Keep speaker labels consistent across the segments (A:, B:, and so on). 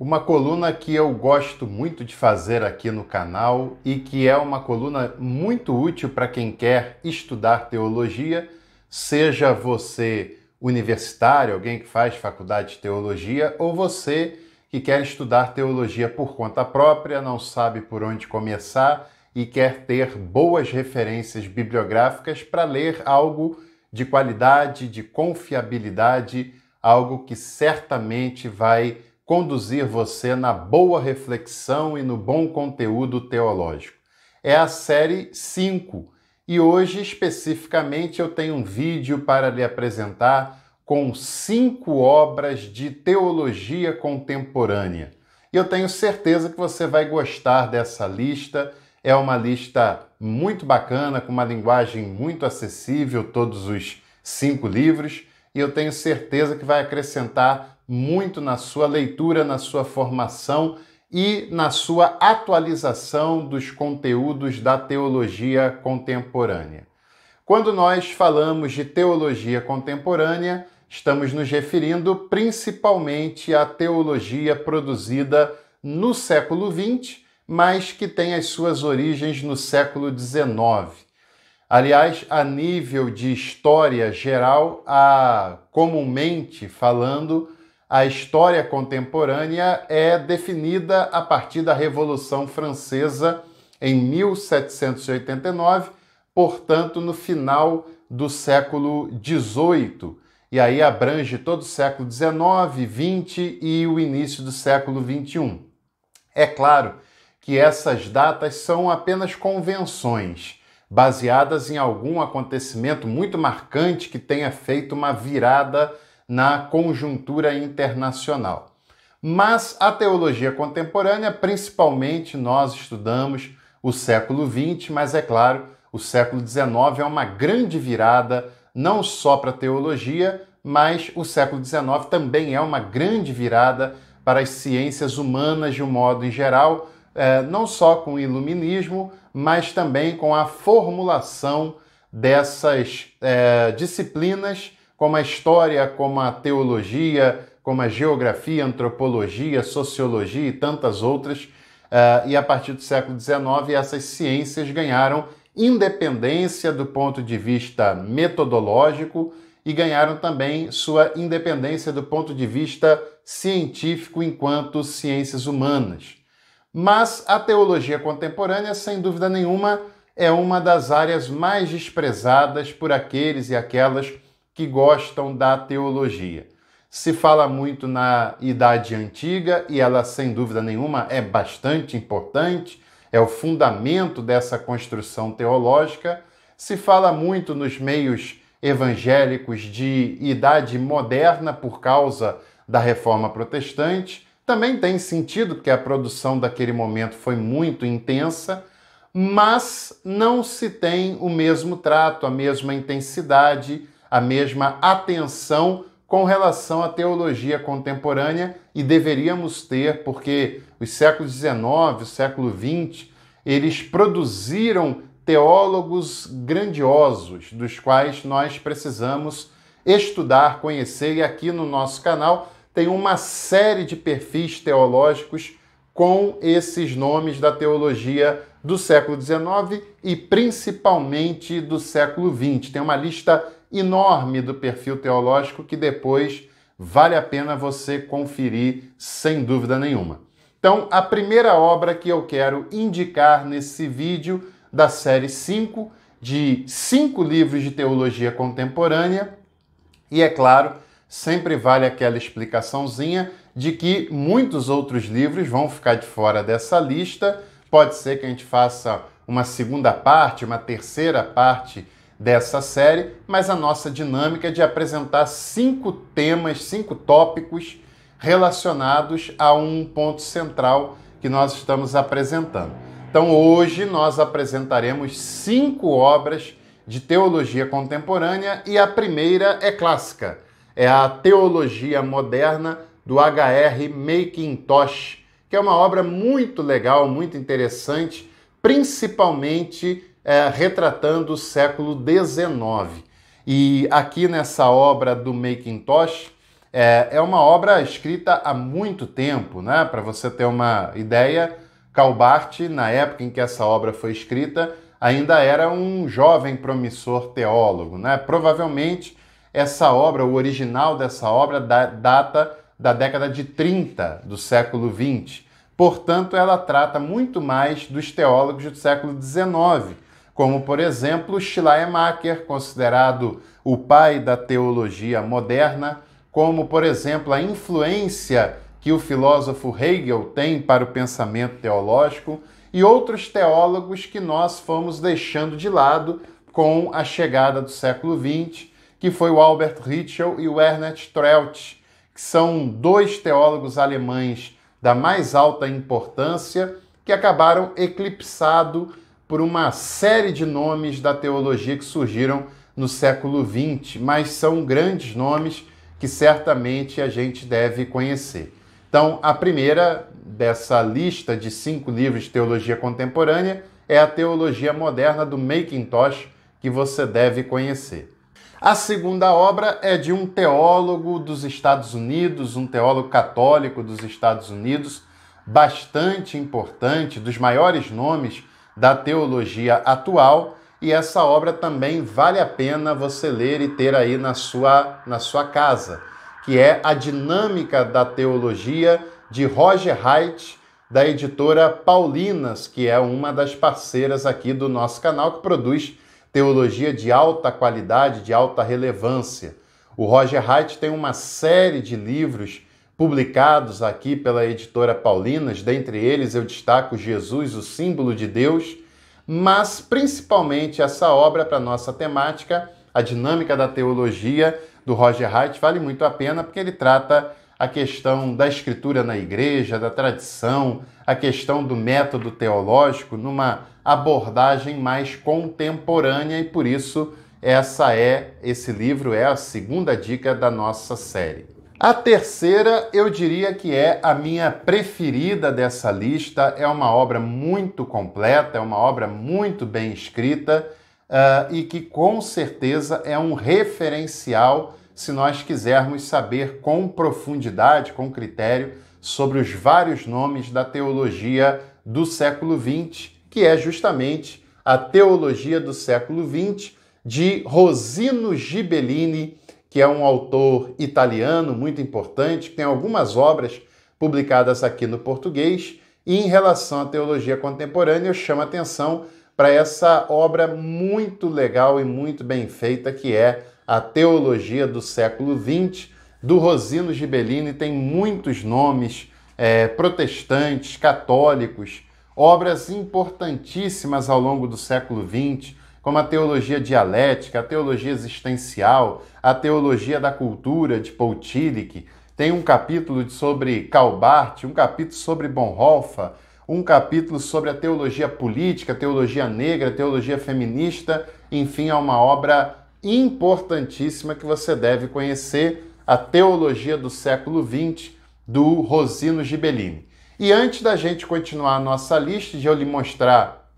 A: Uma coluna que eu gosto muito de fazer aqui no canal e que é uma coluna muito útil para quem quer estudar teologia, seja você universitário, alguém que faz faculdade de teologia, ou você que quer estudar teologia por conta própria, não sabe por onde começar e quer ter boas referências bibliográficas para ler algo de qualidade, de confiabilidade, algo que certamente vai conduzir você na boa reflexão e no bom conteúdo teológico. É a série 5 e hoje especificamente eu tenho um vídeo para lhe apresentar com cinco obras de teologia contemporânea. E eu tenho certeza que você vai gostar dessa lista. É uma lista muito bacana, com uma linguagem muito acessível, todos os cinco livros, e eu tenho certeza que vai acrescentar muito na sua leitura, na sua formação e na sua atualização dos conteúdos da teologia contemporânea. Quando nós falamos de teologia contemporânea, estamos nos referindo principalmente à teologia produzida no século XX, mas que tem as suas origens no século XIX. Aliás, a nível de história geral, a, comumente falando, a história contemporânea é definida a partir da Revolução Francesa em 1789, portanto, no final do século XVIII. E aí abrange todo o século XIX, XX e o início do século XXI. É claro que essas datas são apenas convenções, baseadas em algum acontecimento muito marcante que tenha feito uma virada na conjuntura internacional. Mas a teologia contemporânea, principalmente nós estudamos o século XX, mas é claro, o século XIX é uma grande virada não só para a teologia, mas o século XIX também é uma grande virada para as ciências humanas de um modo em geral, eh, não só com o iluminismo, mas também com a formulação dessas eh, disciplinas como a história, como a teologia, como a geografia, antropologia, sociologia e tantas outras. Uh, e a partir do século XIX, essas ciências ganharam independência do ponto de vista metodológico e ganharam também sua independência do ponto de vista científico enquanto ciências humanas. Mas a teologia contemporânea, sem dúvida nenhuma, é uma das áreas mais desprezadas por aqueles e aquelas que gostam da teologia. Se fala muito na Idade Antiga e ela, sem dúvida nenhuma, é bastante importante, é o fundamento dessa construção teológica. Se fala muito nos meios evangélicos de idade moderna por causa da reforma protestante. Também tem sentido, porque a produção daquele momento foi muito intensa, mas não se tem o mesmo trato, a mesma intensidade a mesma atenção com relação à teologia contemporânea e deveríamos ter, porque os séculos XIX, o século XX, eles produziram teólogos grandiosos, dos quais nós precisamos estudar, conhecer, e aqui no nosso canal tem uma série de perfis teológicos com esses nomes da teologia do século XIX e principalmente do século XX. Tem uma lista enorme do perfil teológico que depois vale a pena você conferir sem dúvida nenhuma. Então, a primeira obra que eu quero indicar nesse vídeo da série 5 de cinco livros de teologia contemporânea, e é claro, sempre vale aquela explicaçãozinha de que muitos outros livros vão ficar de fora dessa lista. Pode ser que a gente faça uma segunda parte, uma terceira parte dessa série, mas a nossa dinâmica é de apresentar cinco temas, cinco tópicos relacionados a um ponto central que nós estamos apresentando. Então, hoje nós apresentaremos cinco obras de teologia contemporânea e a primeira é clássica, é a Teologia Moderna do H.R. Macintosh, que é uma obra muito legal, muito interessante, principalmente é, retratando o século XIX. E aqui nessa obra do Macintosh, é, é uma obra escrita há muito tempo, né? Para você ter uma ideia, Calbart, na época em que essa obra foi escrita, ainda era um jovem promissor teólogo, né? Provavelmente essa obra, o original dessa obra, data da década de 30 do século 20. Portanto, ela trata muito mais dos teólogos do século 19 como, por exemplo, Schleiermacher, considerado o pai da teologia moderna, como, por exemplo, a influência que o filósofo Hegel tem para o pensamento teológico e outros teólogos que nós fomos deixando de lado com a chegada do século XX, que foi o Albert Ritschl e o Ernest Trelt, que são dois teólogos alemães da mais alta importância que acabaram eclipsado por uma série de nomes da teologia que surgiram no século XX, mas são grandes nomes que certamente a gente deve conhecer. Então, a primeira dessa lista de cinco livros de teologia contemporânea é a Teologia Moderna do Macintosh, que você deve conhecer. A segunda obra é de um teólogo dos Estados Unidos, um teólogo católico dos Estados Unidos, bastante importante, dos maiores nomes da teologia atual, e essa obra também vale a pena você ler e ter aí na sua, na sua casa, que é A Dinâmica da Teologia, de Roger Haidt, da editora Paulinas, que é uma das parceiras aqui do nosso canal, que produz teologia de alta qualidade, de alta relevância. O Roger Haidt tem uma série de livros publicados aqui pela editora Paulinas, dentre eles eu destaco Jesus, o símbolo de Deus, mas principalmente essa obra para nossa temática, a dinâmica da teologia do Roger Haidt, vale muito a pena porque ele trata a questão da escritura na igreja, da tradição, a questão do método teológico numa abordagem mais contemporânea e por isso essa é esse livro é a segunda dica da nossa série. A terceira, eu diria que é a minha preferida dessa lista. É uma obra muito completa, é uma obra muito bem escrita uh, e que com certeza é um referencial se nós quisermos saber com profundidade, com critério, sobre os vários nomes da teologia do século XX, que é justamente a teologia do século XX de Rosino Gibellini que é um autor italiano muito importante, que tem algumas obras publicadas aqui no português, e em relação à teologia contemporânea, eu chamo a atenção para essa obra muito legal e muito bem feita que é a Teologia do Século XX, do Rosino Gibellini, tem muitos nomes é, protestantes, católicos, obras importantíssimas ao longo do século XX, como a teologia dialética, a teologia existencial, a teologia da cultura de Tillich, tem um capítulo sobre Barth, um capítulo sobre Bonhoeffer, um capítulo sobre a teologia política, teologia negra, teologia feminista, enfim, é uma obra importantíssima que você deve conhecer, a Teologia do Século XX, do Rosino Gibellini. E antes da gente continuar a nossa lista, de eu lhe mostrar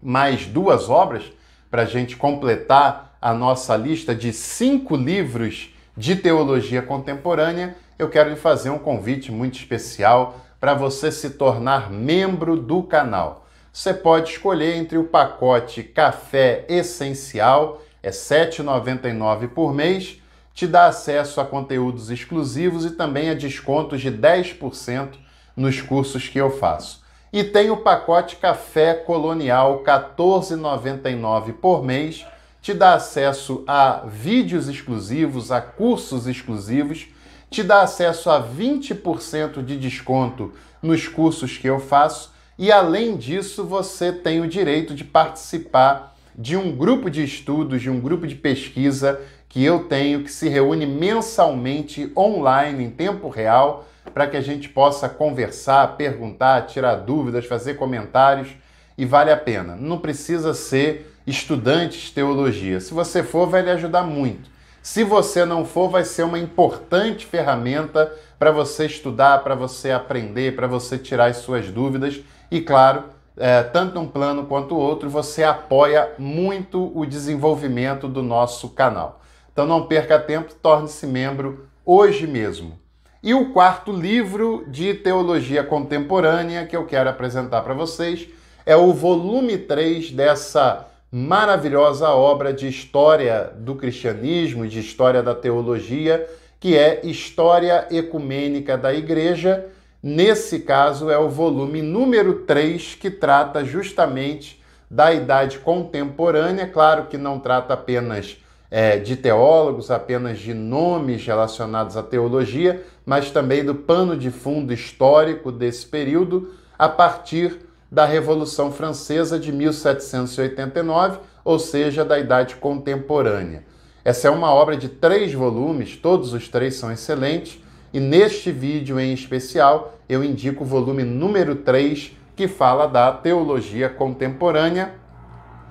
A: mais duas obras, para a gente completar a nossa lista de cinco livros de teologia contemporânea, eu quero lhe fazer um convite muito especial para você se tornar membro do canal. Você pode escolher entre o pacote Café Essencial, é R$ 7,99 por mês, te dá acesso a conteúdos exclusivos e também a descontos de 10% nos cursos que eu faço. E tem o pacote Café Colonial 14,99 por mês, te dá acesso a vídeos exclusivos, a cursos exclusivos, te dá acesso a 20% de desconto nos cursos que eu faço e além disso você tem o direito de participar de um grupo de estudos, de um grupo de pesquisa que eu tenho que se reúne mensalmente online em tempo real para que a gente possa conversar, perguntar, tirar dúvidas, fazer comentários e vale a pena. Não precisa ser estudante de teologia. Se você for, vai lhe ajudar muito. Se você não for, vai ser uma importante ferramenta para você estudar, para você aprender, para você tirar as suas dúvidas. E claro, é, tanto um plano quanto o outro, você apoia muito o desenvolvimento do nosso canal. Então não perca tempo, torne-se membro hoje mesmo. E o quarto livro de teologia contemporânea que eu quero apresentar para vocês é o volume 3 dessa maravilhosa obra de história do cristianismo, de história da teologia, que é História Ecumênica da Igreja. Nesse caso, é o volume número 3, que trata justamente da idade contemporânea. Claro que não trata apenas é, de teólogos, apenas de nomes relacionados à teologia, mas também do pano de fundo histórico desse período a partir da Revolução Francesa de 1789, ou seja, da Idade Contemporânea. Essa é uma obra de três volumes, todos os três são excelentes, e neste vídeo em especial eu indico o volume número 3, que fala da teologia contemporânea,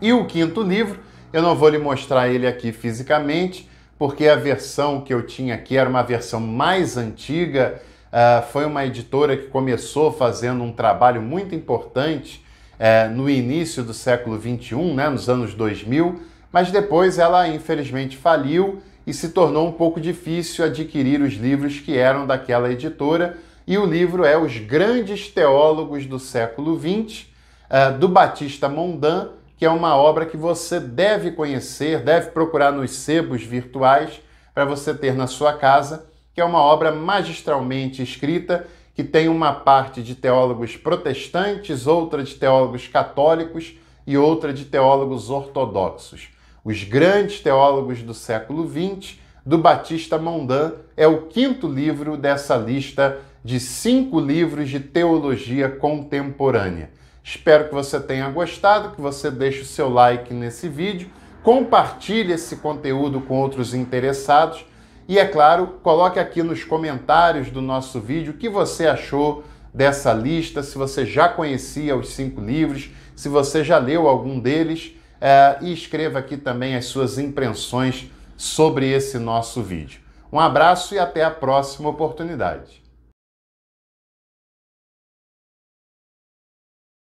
A: e o quinto livro, eu não vou lhe mostrar ele aqui fisicamente, porque a versão que eu tinha aqui era uma versão mais antiga. Uh, foi uma editora que começou fazendo um trabalho muito importante uh, no início do século XXI, né, nos anos 2000, mas depois ela infelizmente faliu e se tornou um pouco difícil adquirir os livros que eram daquela editora. E o livro é Os Grandes Teólogos do Século XX, uh, ah, do Batista Mondan, que é uma obra que você deve conhecer, deve procurar nos sebos virtuais para você ter na sua casa, que é uma obra magistralmente escrita, que tem uma parte de teólogos protestantes, outra de teólogos católicos e outra de teólogos ortodoxos. Os grandes teólogos do século XX, do Batista Mondan, é o quinto livro dessa lista de cinco livros de teologia contemporânea. Espero que você tenha gostado, que você deixe o seu like nesse vídeo, compartilhe esse conteúdo com outros interessados e, é claro, coloque aqui nos comentários do nosso vídeo o que você achou dessa lista, se você já conhecia os cinco livros, se você já leu algum deles é, e escreva aqui também as suas impressões sobre esse nosso vídeo. Um abraço e até a próxima oportunidade.